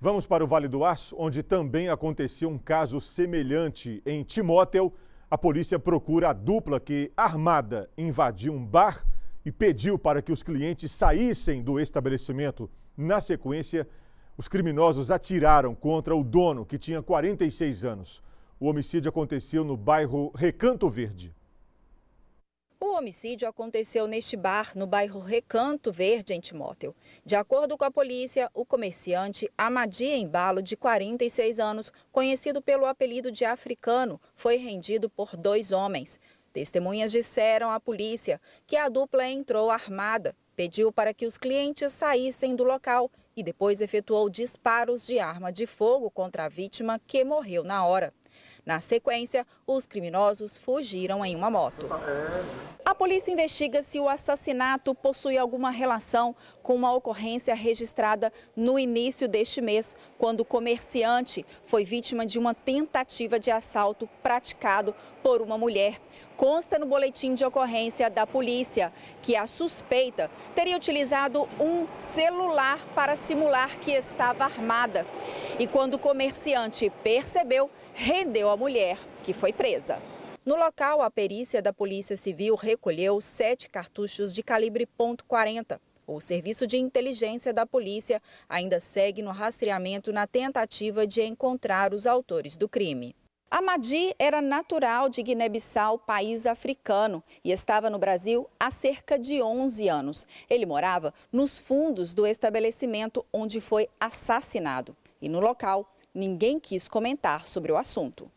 Vamos para o Vale do Aço, onde também aconteceu um caso semelhante. Em Timóteo, a polícia procura a dupla que, armada, invadiu um bar e pediu para que os clientes saíssem do estabelecimento. Na sequência, os criminosos atiraram contra o dono, que tinha 46 anos. O homicídio aconteceu no bairro Recanto Verde homicídio aconteceu neste bar, no bairro Recanto Verde, em Timóteo. De acordo com a polícia, o comerciante Amadi Embalo, de 46 anos, conhecido pelo apelido de africano, foi rendido por dois homens. Testemunhas disseram à polícia que a dupla entrou armada, pediu para que os clientes saíssem do local e depois efetuou disparos de arma de fogo contra a vítima, que morreu na hora. Na sequência, os criminosos fugiram em uma moto. A polícia investiga se o assassinato possui alguma relação com uma ocorrência registrada no início deste mês, quando o comerciante foi vítima de uma tentativa de assalto praticado por uma mulher. Consta no boletim de ocorrência da polícia que a suspeita teria utilizado um celular para simular que estava armada. E quando o comerciante percebeu, rendeu a mulher, que foi presa. No local, a perícia da Polícia Civil recolheu sete cartuchos de calibre .40. O serviço de inteligência da polícia ainda segue no rastreamento na tentativa de encontrar os autores do crime. Amadi era natural de Guiné-Bissau, país africano, e estava no Brasil há cerca de 11 anos. Ele morava nos fundos do estabelecimento onde foi assassinado. E no local, ninguém quis comentar sobre o assunto.